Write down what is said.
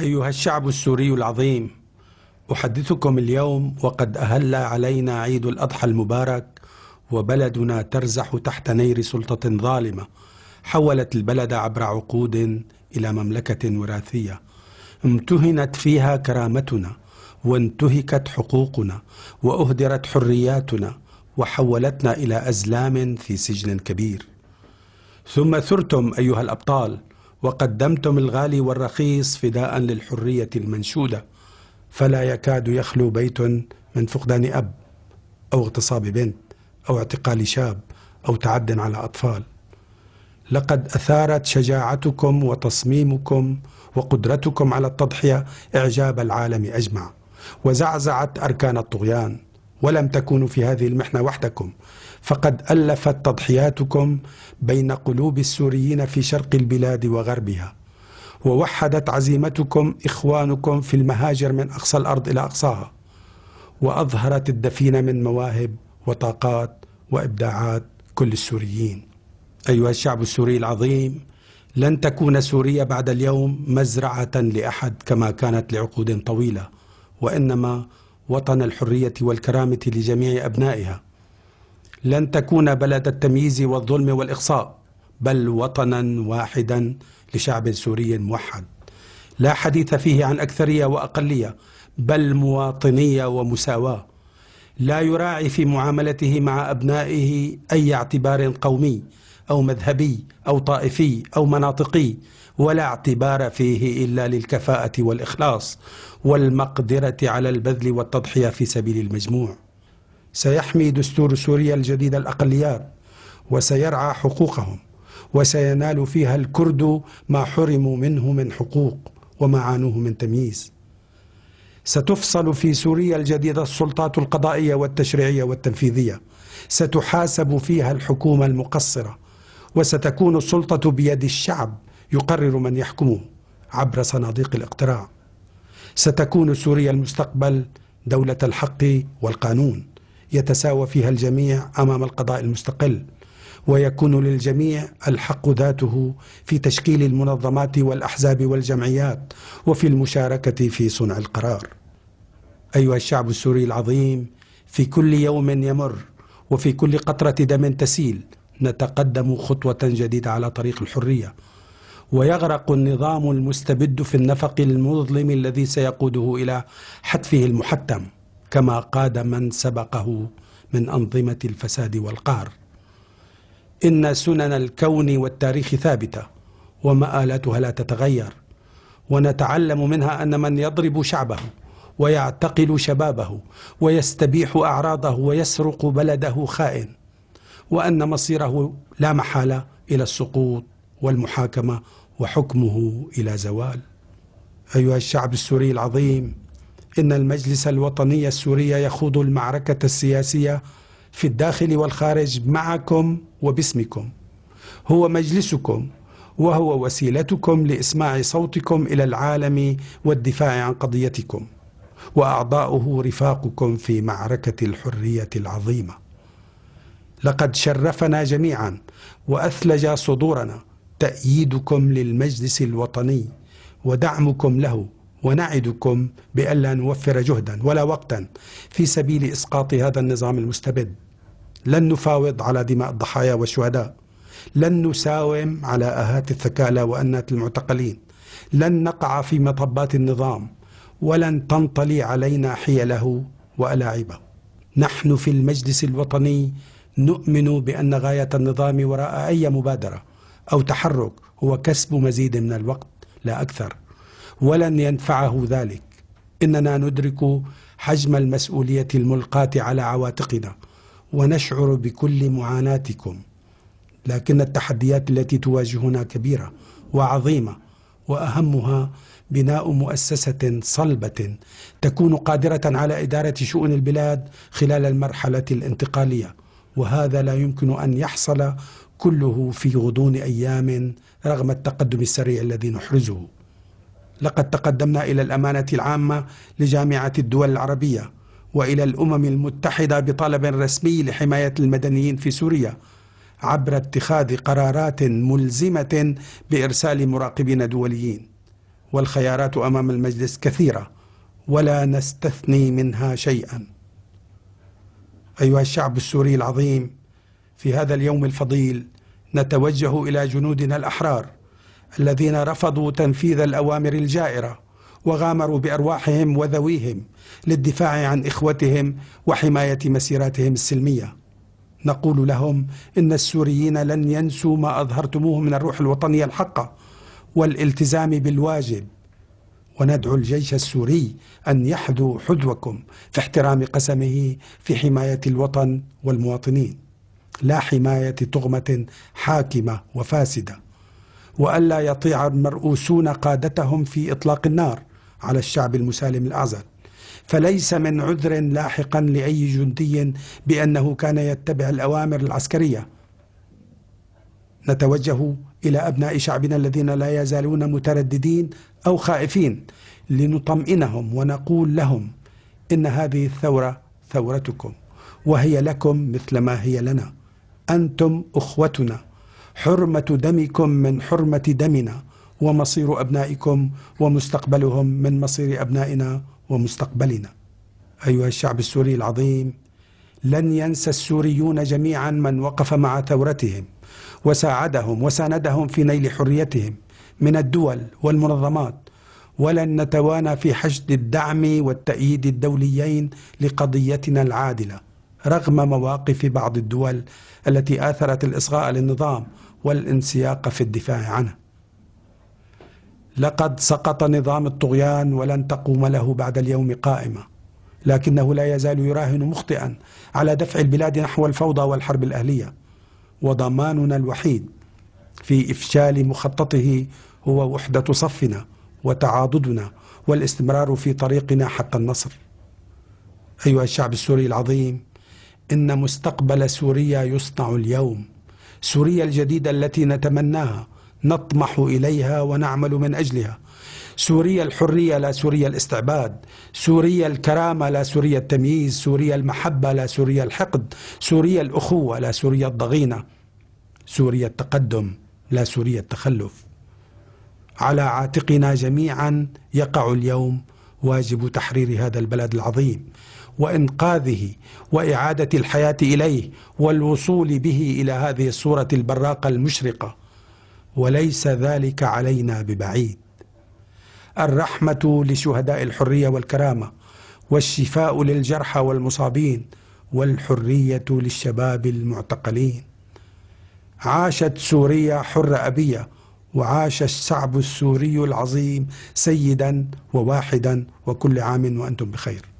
أيها الشعب السوري العظيم أحدثكم اليوم وقد أهل علينا عيد الأضحى المبارك وبلدنا ترزح تحت نير سلطة ظالمة حولت البلد عبر عقود إلى مملكة وراثية امتهنت فيها كرامتنا وانتهكت حقوقنا وأهدرت حرياتنا وحولتنا إلى أزلام في سجن كبير ثم ثرتم أيها الأبطال وقدمتم الغالي والرخيص فداء للحرية المنشودة فلا يكاد يخلو بيت من فقدان أب أو اغتصاب بنت أو اعتقال شاب أو تعد على أطفال لقد أثارت شجاعتكم وتصميمكم وقدرتكم على التضحية إعجاب العالم أجمع وزعزعت أركان الطغيان ولم تكونوا في هذه المحنة وحدكم فقد ألفت تضحياتكم بين قلوب السوريين في شرق البلاد وغربها ووحدت عزيمتكم إخوانكم في المهاجر من أقصى الأرض إلى أقصاها وأظهرت الدفين من مواهب وطاقات وإبداعات كل السوريين أيها الشعب السوري العظيم لن تكون سوريا بعد اليوم مزرعة لأحد كما كانت لعقود طويلة وإنما وطن الحرية والكرامة لجميع أبنائها لن تكون بلد التمييز والظلم والإقصاء بل وطنا واحدا لشعب سوري موحد لا حديث فيه عن أكثرية وأقلية بل مواطنية ومساواة لا يراعي في معاملته مع أبنائه أي اعتبار قومي أو مذهبي أو طائفي أو مناطقي ولا اعتبار فيه إلا للكفاءة والإخلاص والمقدرة على البذل والتضحية في سبيل المجموع سيحمي دستور سوريا الجديد الأقليات وسيرعى حقوقهم وسينال فيها الكرد ما حرموا منه من حقوق وما عانوه من تمييز ستفصل في سوريا الجديدة السلطات القضائية والتشريعية والتنفيذية ستحاسب فيها الحكومة المقصرة وستكون السلطة بيد الشعب يقرر من يحكمه عبر صناديق الاقتراع ستكون سوريا المستقبل دولة الحق والقانون يتساوى فيها الجميع أمام القضاء المستقل ويكون للجميع الحق ذاته في تشكيل المنظمات والأحزاب والجمعيات وفي المشاركة في صنع القرار أيها الشعب السوري العظيم في كل يوم يمر وفي كل قطرة دم تسيل نتقدم خطوة جديدة على طريق الحرية ويغرق النظام المستبد في النفق المظلم الذي سيقوده إلى حتفه المحتم كما قاد من سبقه من أنظمة الفساد والقهر إن سنن الكون والتاريخ ثابتة ومآلاتها لا تتغير ونتعلم منها أن من يضرب شعبه ويعتقل شبابه ويستبيح أعراضه ويسرق بلده خائن وأن مصيره لا محالة إلى السقوط والمحاكمة وحكمه إلى زوال أيها الشعب السوري العظيم إن المجلس الوطني السوري يخوض المعركة السياسية في الداخل والخارج معكم وباسمكم هو مجلسكم وهو وسيلتكم لإسماع صوتكم إلى العالم والدفاع عن قضيتكم وأعضاؤه رفاقكم في معركة الحرية العظيمة لقد شرفنا جميعا وأثلج صدورنا تأييدكم للمجلس الوطني ودعمكم له ونعدكم بألا نوفر جهدا ولا وقتا في سبيل إسقاط هذا النظام المستبد لن نفاوض على دماء الضحايا والشهداء لن نساوم على آهات الثكالى وأنات المعتقلين لن نقع في مطبات النظام ولن تنطلي علينا حيله وألاعبه نحن في المجلس الوطني نؤمن بأن غاية النظام وراء أي مبادرة أو تحرك هو كسب مزيد من الوقت لا أكثر ولن ينفعه ذلك إننا ندرك حجم المسؤولية الملقاة على عواتقنا ونشعر بكل معاناتكم لكن التحديات التي تواجهنا كبيرة وعظيمة وأهمها بناء مؤسسة صلبة تكون قادرة على إدارة شؤون البلاد خلال المرحلة الانتقالية وهذا لا يمكن أن يحصل كله في غضون أيام رغم التقدم السريع الذي نحرزه لقد تقدمنا إلى الأمانة العامة لجامعة الدول العربية وإلى الأمم المتحدة بطلب رسمي لحماية المدنيين في سوريا عبر اتخاذ قرارات ملزمة بإرسال مراقبين دوليين والخيارات أمام المجلس كثيرة ولا نستثني منها شيئا أيها الشعب السوري العظيم في هذا اليوم الفضيل نتوجه إلى جنودنا الأحرار الذين رفضوا تنفيذ الأوامر الجائرة وغامروا بأرواحهم وذويهم للدفاع عن إخوتهم وحماية مسيراتهم السلمية نقول لهم إن السوريين لن ينسوا ما أظهرتموه من الروح الوطنية الحقة والالتزام بالواجب وندعو الجيش السوري أن يحذو حذوكم في احترام قسمه في حماية الوطن والمواطنين لا حماية طغمة حاكمة وفاسدة وألا يطيع المرؤوسون قادتهم في إطلاق النار على الشعب المسالم الأعزل فليس من عذر لاحقا لأي جندي بأنه كان يتبع الأوامر العسكرية نتوجه إلى أبناء شعبنا الذين لا يزالون مترددين أو خائفين لنطمئنهم ونقول لهم إن هذه الثورة ثورتكم وهي لكم مثل ما هي لنا أنتم أخوتنا حرمة دمكم من حرمة دمنا ومصير أبنائكم ومستقبلهم من مصير أبنائنا ومستقبلنا أيها الشعب السوري العظيم لن ينسى السوريون جميعا من وقف مع ثورتهم وساعدهم وساندهم في نيل حريتهم من الدول والمنظمات ولن نتوانى في حشد الدعم والتأييد الدوليين لقضيتنا العادله رغم مواقف بعض الدول التي آثرت الإصغاء للنظام والانسياق في الدفاع عنه لقد سقط نظام الطغيان ولن تقوم له بعد اليوم قائمة لكنه لا يزال يراهن مخطئا على دفع البلاد نحو الفوضى والحرب الأهلية وضماننا الوحيد في إفشال مخططه هو وحدة صفنا وتعاضدنا والاستمرار في طريقنا حتى النصر أيها الشعب السوري العظيم إن مستقبل سوريا يصنع اليوم سوريا الجديدة التي نتمناها نطمح إليها ونعمل من أجلها سوريا الحرية لا سوريا الاستعباد سوريا الكرامة لا سوريا التمييز سوريا المحبة لا سوريا الحقد سوريا الأخوة لا سوريا الضغينة سوريا التقدم لا سوريا التخلف على عاتقنا جميعا يقع اليوم واجب تحرير هذا البلد العظيم وانقاذه واعاده الحياه اليه والوصول به الى هذه الصوره البراقه المشرقه وليس ذلك علينا ببعيد الرحمه لشهداء الحريه والكرامه والشفاء للجرحى والمصابين والحريه للشباب المعتقلين عاشت سوريا حره ابيه وعاش الشعب السوري العظيم سيدا وواحدا وكل عام وأنتم بخير